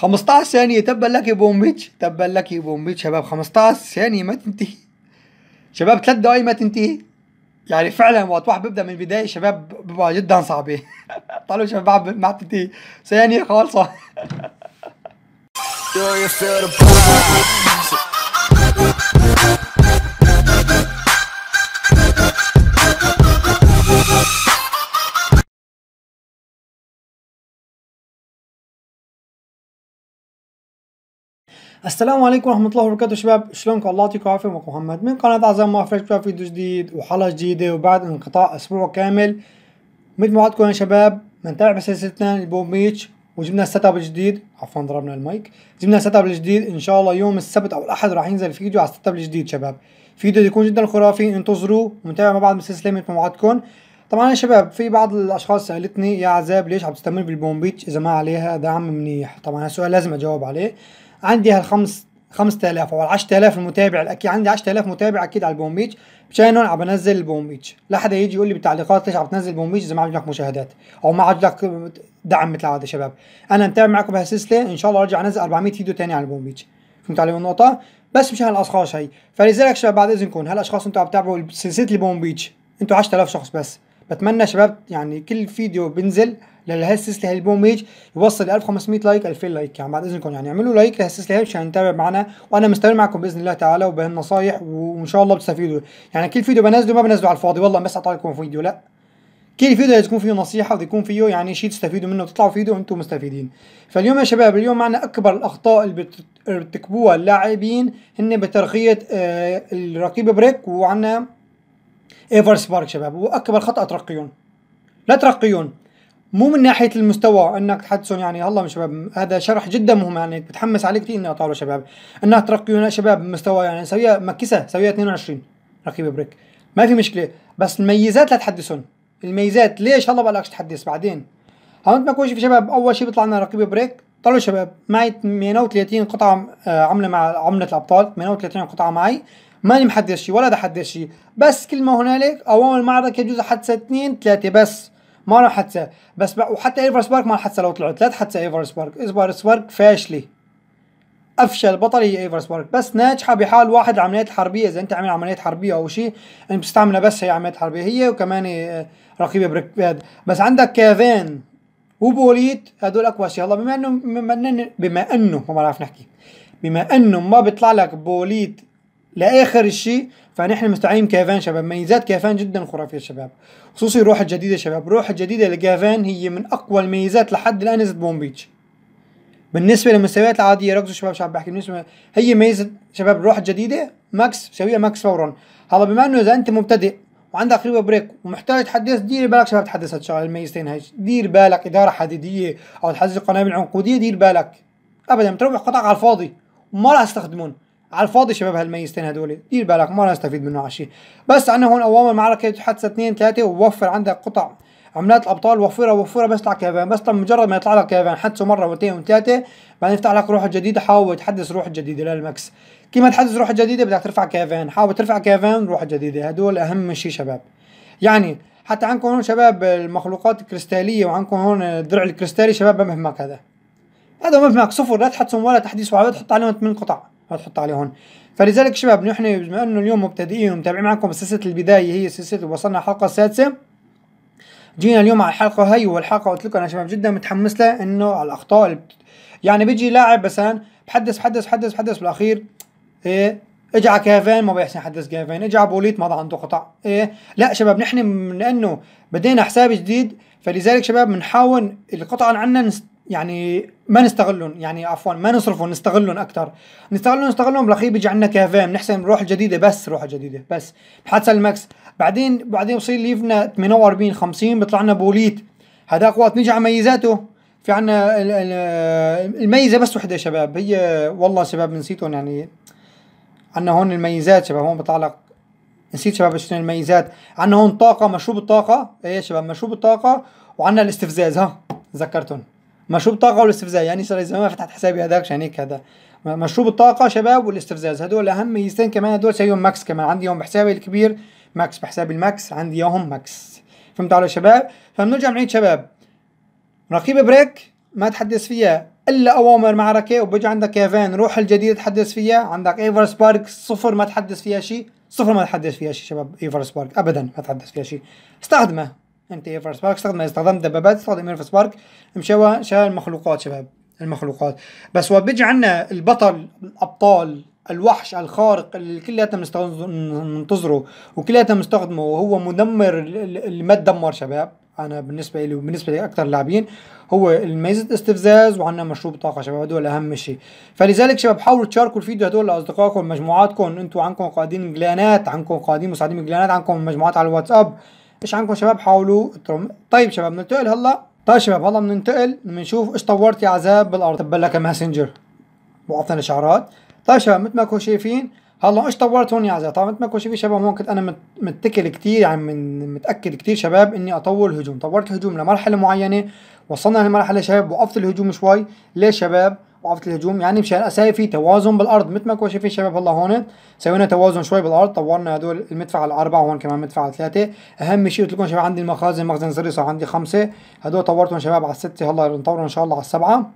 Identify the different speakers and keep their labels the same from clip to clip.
Speaker 1: 15 ثانية تبا لك يا بومبيتش تبا لك يا بومبيتش شباب 15 ثانية ما تنتهي شباب ثلاث دقايق ما تنتهي يعني فعلا وقت واحد بيبدا من البداية شباب بيبقى جدا صعبة طلعوا شباب ما تنتهي ثانية خالصة السلام عليكم ورحمه الله وبركاته شباب شلونكم الله يعطيكم العافيه معكم محمد من قناه عزام فريش بقى فيديو جديد وحلقه جديده وبعد انقطاع اسبوع كامل مثل ما وعدتكم يا شباب بنتابع بسلسلتنا البوم بيتش وجبنا السيت اب الجديد عفوا ضربنا المايك جبنا السيت اب الجديد ان شاء الله يوم السبت او الاحد راح ينزل فيديو على السيت اب الجديد شباب فيديو يكون جدا خرافي انتظروا ونتابع مع بعض بسلسلة مثل ما وعدتكم طبعا يا شباب في بعض الاشخاص سالتني يا عذاب ليش عم تستمر بالبومبيتش اذا ما عليها دعم منيح طبعا هالسؤال لازم اجاوب عليه عندي هالخمس 5000 او 10000 المتابع اكيد عندي 10000 متابع اكيد على البوم بيج مشان عم بنزل البوم بيج لا حدا يجي يقول لي بالتعليقات ليش عم تنزل البوم بيج اذا ما عندك مشاهدات او ما عندك دعم مثل هذا شباب انا متابع معكم بهالسلسله ان شاء الله ارجع انزل 400 فيديو ثاني على البوم بيج فهمت علي النقطه بس مشان هالاشخاص هي فلذلك شباب بعد اذنكم هالاشخاص انتم عم تتابعوا سلسله البوم بيج انتم 10000 شخص بس بتمنى شباب يعني كل فيديو بنزل للهسس لي البوم بيج يوصل ل 1500 لايك 2000 لايك يعني بعد اذنكم يعني اعملوا لايك لهسس لي عشان نتابع معنا وانا مستمر معكم باذن الله تعالى وبهالنصايح وان شاء الله بتستفيدوا يعني كل فيديو بنزله ما بنزله على الفاضي والله بس اعطيكم فيديو لا كل فيديو لازم يكون فيه نصيحه بده يكون فيه يعني شيء تستفيدوا منه وتطلعوا فيديو وانتم مستفيدين فاليوم يا شباب اليوم معنا اكبر الاخطاء اللي بتكبوها اللاعبين هن بترخيه آه، الرقيب بريك وعنا ايفر سبارك شباب واكبر خطا ترقيون لا ترقيون مو من ناحيه المستوى انك تحدثهم يعني هلا شباب هذا شرح جدا مهم يعني بتحمس عليه كثير اني اطالع شباب انها ترقيونا شباب مستوى يعني سويها مكسها سويها 22 رقيبه بريك ما في مشكله بس الميزات لا تحدثهم الميزات ليش هلا بقلكش تحدث بعدين هون ما كل في شباب اول شيء بيطلع لنا رقيبه بريك طلعوا شباب معي 38 قطعه آه، عمله مع عمله الابطال 38 قطعه معي ماني محدث شيء ولا احدث شيء بس كل ما هنالك اوامر المعركه يجوز حدث اثنين ثلاثه بس ما راح حتى بس ب... وحتى ايفر سبارك ما راح حتى لو طلعوا ثلاث حتى ايفر سبارك ايفر سبارك فاشله افشل بطل هي ايفر سبارك بس ناجحه بحال واحد العمليات الحربيه اذا انت عامل عمليات حربيه او شيء انت يعني بتستعملها بس هي عمليات حربيه هي وكمان آه، رقيبه بريك باد بس عندك كافين وبوليت هدول اقوى شيء هلا بما انه بما انه بما انه ما بعرف نحكي بما انه ما بيطلع لك بوليت لاخر شيء فنحن مستعين كيفان شباب ميزات كيفان جدا خرافيه شباب خصوصي الروح الجديده شباب الروح الجديده لكيفان هي من اقوى الميزات لحد الان نزلت بون بيتش بالنسبه للمستويات العاديه ركزوا شباب شباب بحكي بالنسبه هي ميزه شباب الروح الجديده ماكس سويها ماكس فورا هلا بما انه اذا انت مبتدئ وعندك خبره بريك ومحتاج تحدث دير بالك شباب تحدث هالشغله الميزتين هاي دير بالك اداره حديديه او تحدث القنابل العنقوديه دير بالك ابدا بتروح قطعك على الفاضي وما راح تستخدمون على الفاضي شباب هالميزتين هدول دير بالك ما نستفيد منه على شيء بس عندنا هون اوامر معركه تحدث اثنين ثلاثه ووفر عندك قطع عملات الابطال وفرها وفرها بس على كيفان بس مجرد ما يطلع لك كيفان حدثه مره واثنين وثلاثه بعدين يفتح لك روح جديده حاول تحدث روح جديده للمكس كيما تحدث روح جديده بدك ترفع كيفان حاول ترفع كيفان روح جديده هدول اهم شيء شباب يعني حتى عندكم هون شباب المخلوقات الكريستاليه وعندكم هون الدرع الكريستالي شباب ما بهمك هذا هذا ما بهمك صفر لا تحدثهم ولا تحديث ولا تحط عليهم ثمان قطع هتحط عليه هون فلذلك شباب نحن بما انه اليوم مبتدئين ومتابعين معكم سلسله البدايه هي سلسله وصلنا الحلقه السادسه جينا اليوم على الحلقه هي والحلقه قلت لكم انا شباب جدا متحمس لها انه على الاخطاء بت... يعني بيجي لاعب مثلا بحدث بحدث بحدث بحدث بالاخير ايه اجى على كافين ما بيحسن يحدث كافين اجى على بوليت ما عنده قطع ايه لا شباب نحن لانه بدينا حساب جديد فلذلك شباب بنحاول القطع اللي عندنا يعني ما نستغلهم يعني عفوا ما نصرفهم نستغلهم اكثر نستغلهم نستغلهم بالاخير بيجي عندنا كافيه بنحسن روح جديده بس روح جديده بس بحادثه الماكس بعدين بعدين بصير ليفنا 48 50 بيطلع لنا بوليت هذاك وقت نيجي على ميزاته في عنا الميزه بس وحده يا شباب هي والله شباب نسيتهم يعني عنا هون الميزات شباب هون بتعلق نسيت شباب شنو الميزات عنا هون طاقه مشروب الطاقه ايه شباب مشروب الطاقه وعنا الاستفزاز ها ذكرتهم مشروب الطاقه والاستفزاز يعني صار زي ما فتحت حسابي هذاك عشان هيك هذا مشروب الطاقه شباب والاستفزاز هدول اهم ميزتين كمان هدول زيهم ماكس كمان عندي يوم بحسابي الكبير ماكس بحسابي الماكس عندي اياهم ماكس فهمت علي شباب فبنرجع بنعيد شباب رقيبه بريك ما تحدث فيها الا اوامر معركه وبيجي عندك كافان روح الجديد تحدث فيها عندك ايفر سبارك صفر ما تحدث فيها شيء صفر ما تحدث فيها شيء شباب ايفر سبارك ابدا ما تحدث فيها شيء استخدمه انت ايفر سبارك استخدم استخدم دبابات استخدم ايفر سبارك مشوا شال المخلوقات شباب المخلوقات بس وبيجي بيجي عندنا البطل الابطال الوحش الخارق اللي كلياتنا بننتظره وكلياتنا بنستخدمه وهو مدمر اللي ما تدمر شباب انا بالنسبه لي وبالنسبه لاكثر اللاعبين هو الميزه استفزاز وعندنا مشروب طاقه شباب هدول اهم شيء فلذلك شباب حاولوا تشاركوا الفيديو هدول لاصدقائكم مجموعاتكم انتم عندكم قاعدين جلانات عندكم قاعدين مساعدين جلانات عندكم مجموعات على الواتساب ايش عندكم شباب حاولوا الترم طيب شباب ننتقل هلا طيب شباب هلا بننتقل بنشوف ايش طورت يا عذاب بالارض لك ماسنجر وقفنا اشعارات طيب شباب مثل ما كنتوا شايفين هلا ايش طورت هون يا عزيز طبعا مثل ما كنتوا شايفين شباب هون كنت انا متكل كثير يعني من متاكد كثير شباب اني اطور الهجوم طورت الهجوم لمرحله معينه وصلنا لمرحله شباب وقفت الهجوم شوي ليش شباب وقفت الهجوم يعني مشان اساوي في توازن بالارض مثل ما كنا شايفين شباب هلا هون سوينا توازن شوي بالارض طورنا هدول المدفع على اربعه كمان مدفع على ثلاثه اهم شيء قلت لكم شباب عندي المخازن مخزن سري صار عندي خمسه هدول طورتهم شباب على السته هلا نطورهم ان شاء الله على السبعه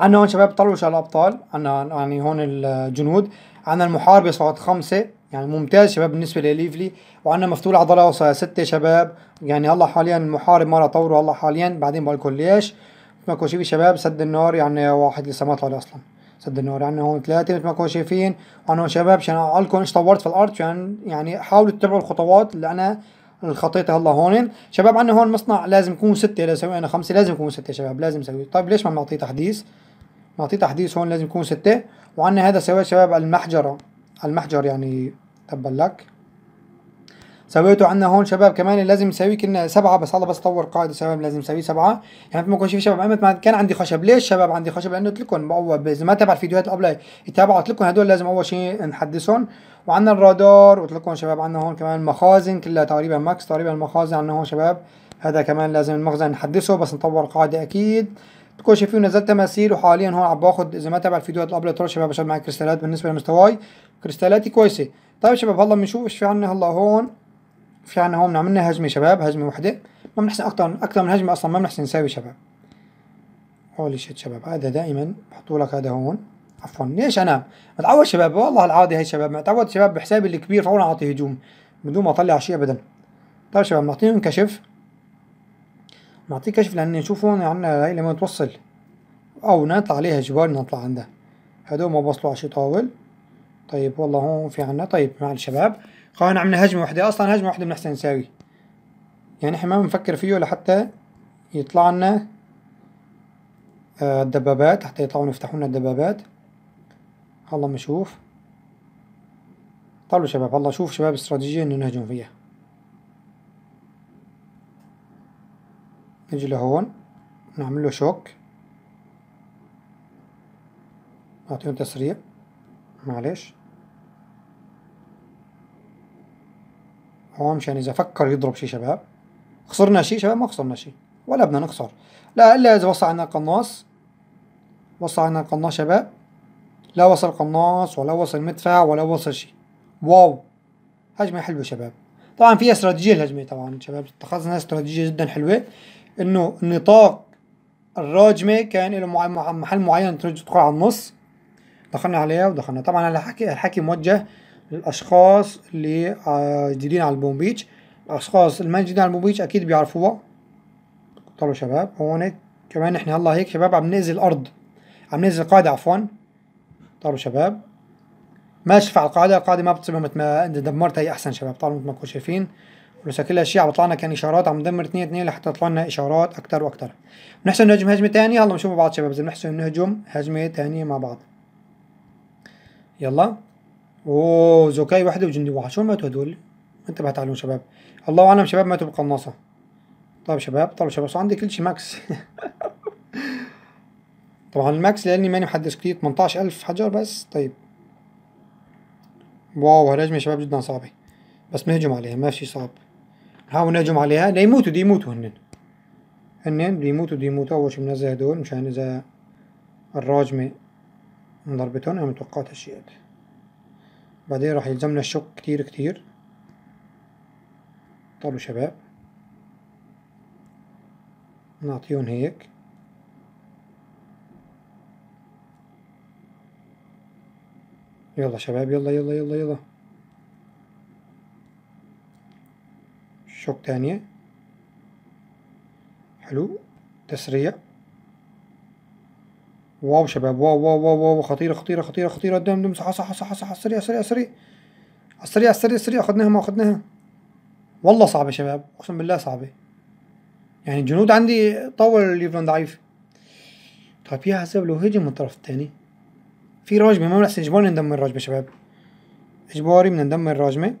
Speaker 1: عندنا هون شباب طلعوا شباب الابطال عندنا يعني هون الجنود عندنا المحاربه صارت خمسه يعني ممتاز شباب بالنسبه لليفلي وعندنا مفتول عضله صار سته شباب يعني هلا حاليا المحارب مره طوره هلا حاليا بعدين بقول لكم ليش متمكوشين شباب سد النار يعني واحد لسه ما طلع اصلا سد النار يعني هون ثلاثه مثل ما متمكوشين وانا هون شباب عشان اقول لكم ايش طورت في الارض عشان يعني حاولوا تتبعوا الخطوات اللي انا الخطيطة هلا هون شباب عندنا هون مصنع لازم يكون ستة اذا انا خمسة لازم يكون ستة شباب لازم نسوي طيب ليش ما بنعطيه تحديث معطيه تحديث هون لازم يكون ستة وعندنا هذا سويت شباب المحجرة المحجر يعني تبلك سويته عندنا هون شباب كمان لازم نسوي كنا سبعه بس الله بس طور قاعده شباب لازم نسوي سبعه يعني ما يكونش في شباب عملت كان عندي خشب ليش شباب عندي خشب لانه قلت لكم اذا ما تابع الفيديوهات قبل يتابعوا قلت لكم هدول لازم اول شيء نحدثهم وعندنا الرادار قلت لكم شباب عندنا هون كمان مخازن كلها تقريبا ماكس تقريبا المخازن عندنا هون شباب هذا كمان لازم المخزن نحدثه بس نطور قاعده اكيد تكون شايفين نزلت تماثيل وحاليا هون عم باخذ اذا ما تابع الفيديوهات قبل ترى شباب عشان معي كريستالات بالنسبه لمستواي كريستالاتي كويسه طيب شباب هلا بنشوف ايش في عندنا هلا هون في عنا هون عملنا هجمة شباب هجمة وحده ما بنحسن اكثر اكثر من هجمة أصلا ما بنحسن نساوي شباب هولي شيت شباب هذا دائما بحطوا لك هذا هون عفوا ليش أنا متعود شباب والله العادي هي شباب متعود شباب بحسابي الكبير فورا أعطي هجوم بدون ما أطلع شيء أبدا طيب شباب نعطيهم كشف نعطيه كشف لأن نشوف هون عنا هي لما توصل أو نطلع عليها جبال نطلع عندها هدول ما بوصلوا على شي طاول طيب والله هون في عنا طيب مع الشباب قاعدة عملنا هجمة واحدة أصلا هجمة واحدة بنحسن نساوي يعني احنا ما بنفكر فيه لحتى يطلع لنا آه، الدبابات حتى يطلعون يفتحوا لنا الدبابات هلا بنشوف طلعوا شباب هلا شوف شباب استراتيجية إنه نهجم فيها نجي لهون نعمل له شوك نعطيهم تسريع معلش هو مشان يعني اذا فكر يضرب شي شباب خسرنا شي شباب ما خسرنا شي ولا بدنا نخسر لا الا اذا وصل عنا القناص وصل عنا القناص شباب لا وصل قناص ولا وصل مدفع ولا وصل شي واو هجمة حلوة شباب طبعا في استراتيجية الهجمة طبعا شباب اتخذنا استراتيجية جدا حلوة انه نطاق الراجمة كان له محل معين تدخل على النص دخلنا عليها ودخلنا طبعا الحكي الحكي موجه للاشخاص اللي آه، جديدين على البوم بيتش الاشخاص اللي ما جديدين على البوم بيتش اكيد بيعرفوها طلعوا شباب هون كمان احنا هلا هيك شباب عم نأذي الارض عم نأذي القاعدة عفوا طلعوا شباب ما اشفع القاعدة القاعدة ما بتصير مثل ما انت دمرتها هي احسن شباب طالما مثل ما كنتوا شايفين ولسا كل الاشياء عم لنا كان اشارات عم ندمر اثنين اثنين لحتى تطلع لنا اشارات اكثر واكثر بنحسن نهجم هجمه ثانيه هلا بنشوف بعض شباب اذا بنحسن نهجم هجمه ثانيه مع بعض يلا اوه زوكاي واحدة وجندي واحد شلون ماتوا هدول؟ انت عليهم شباب الله اعلم شباب ماتوا بقناصة طيب شباب طلعوا طيب شباب صار عندي كل شيء ماكس طبعا الماكس لاني ماني محدث كتير 18000 حجر بس طيب واو هالهجمة شباب جدا صعبة بس نهجم عليها ما في صعب نحاول نهجم عليها ليموتوا دي يموتوا هنن هنن بده يموتوا بده يموتوا اول شيء بنزل هدول مشان اذا الراجمة انضربتهم انا متوقعت هالشيء هذا بعدين راح يلزمنا الشوك كتير كتير طالوا شباب نعطيهم هيك يلا شباب يلا يلا يلا يلا شوك تانية حلو تسريع واو شباب واو واو واو, واو خطيرة خطيرة خطيرة خطيرة قدام دم صح صح صح صح على السريع سريع سريع على السريع السريع السريع اخذناها ما اخذناها والله صعبة شباب أقسم بالله صعبة يعني الجنود عندي طول ليفلان ضعيف طيب يا حسب لو هجم من الطرف الثاني في راجمة ما بنحسن إجباري ندمر الراجمة شباب إجباري بدنا ندمر الراجمة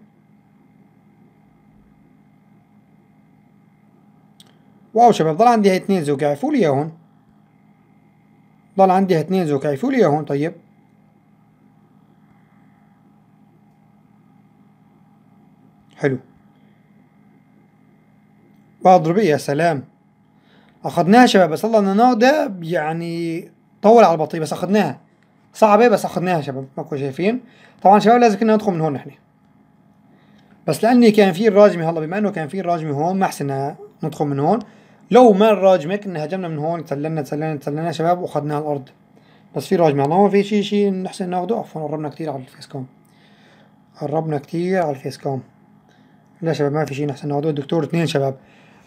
Speaker 1: واو شباب ضل عندي هاي اثنين زوج يعرفوا لي اياهم ضل عندي اثنين زو كيفوا لي هون طيب حلو بضرب إيه يا سلام اخذناها شباب بس الله ناخذها يعني طول على البطيء بس اخذناها صعبه بس اخذناها شباب ماكو شايفين طبعا شباب لازم كنا ندخل من هون احنا بس لاني كان في الراجمي هلا بما انه كان في الراجمي هون ما احسن ندخل من هون لو ما الراج ان هجمنا من هون تسللنا تسللنا تسللنا شباب واخذنا الارض بس في راج معنا ما في شيء شيء نحسن ناخده عفوا قربنا كتير على الفيس كوم قربنا كتير على الفيس كوم لا شباب ما في شيء نحسن ناخده الدكتور اثنين شباب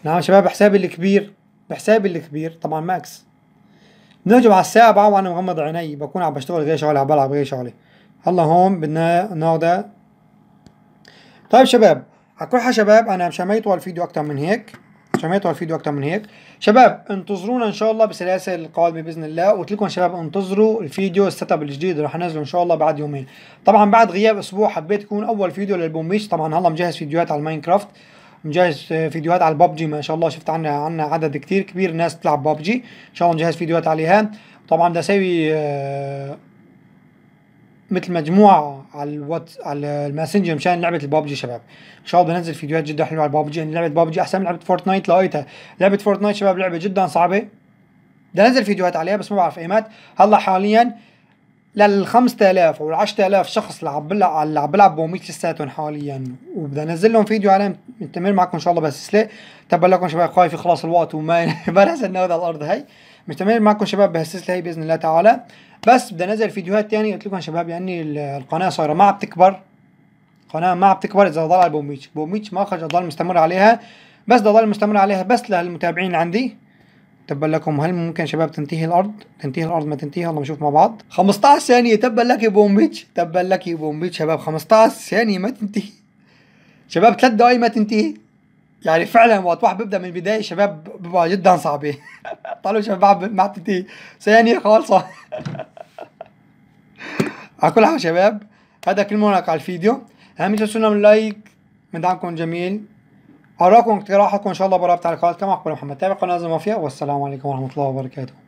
Speaker 1: نعم شباب حسابي الكبير بحسابي الكبير طبعا ماكس نرجع على الساعة 4 وانا مغمض عيني بكون عم بشتغل غير شغلة عم بلعب غير شغلة هلا هون بدنا ناخده طيب شباب على كل حال شباب انا مش ما يطول الفيديو اكتر من هيك مش عملت على الفيديو اكتر من هيك شباب انتظرونا ان شاء الله بسلاسل القادمه باذن الله قلت لكم شباب انتظروا الفيديو السيت اب الجديد رح انزله ان شاء الله بعد يومين طبعا بعد غياب اسبوع حبيت يكون اول فيديو للبومبيش طبعا هلا مجهز فيديوهات على الماينكرافت مجهز فيديوهات على الببجي ما شاء الله شفت عنا عنا عدد كتير كبير ناس بتلعب ببجي ان شاء الله مجهز فيديوهات عليها طبعا بدي اسوي آه، مثل مجموعه على الوات على الماسنجر مشان لعبه البابجي شباب ان شاء الله بنزل فيديوهات جدا حلوه على البابجي يعني لعبه بابجي احسن من لعبه فورتنايت لقيتها لعبه فورتنايت شباب لعبه جدا صعبه بدي انزل فيديوهات عليها بس ما بعرف ايمت هلا حاليا لل 5000 او ال 10000 شخص اللي عم بلعب اللي عم بلعب بوميت لساتهم حاليا وبدي انزل لهم فيديو عليهم مستمر معكم ان شاء الله بس سلي تبا لكم شباب خايف خلاص الوقت وما بلش النود الارض هي مستمر معكم شباب بهالسلسله هي باذن الله تعالى بس بدي انزل فيديوهات تاني قلت لكم يا شباب يعني القناه صايره ما عم تكبر القناه ما عم تكبر اذا ضل على بوميتش بوميتش ما خرج اضل مستمر عليها بس بدي اضل مستمر عليها بس للمتابعين اللي عندي تبا لكم هل ممكن شباب تنتهي الارض تنتهي الارض ما تنتهي الله نشوف مع بعض 15 ثانيه تبا لك يا بومبيتش تبا لك يا بومبيتش شباب 15 ثانيه ما تنتهي شباب ثلاث دقايق ما تنتهي يعني فعلا وقت واحد بيبدا من البدايه شباب بيبقى جدا صعبه طلعوا شباب ما تنتهي ثانيه خالصه على كل حال شباب هذا كل مونك على الفيديو اهم تنسونا من لايك من دعمكم جميل اراكم اقتراحكم ان شاء الله برابط على القناه كما اقول محمد تابع قناه مافيا والسلام عليكم ورحمه الله وبركاته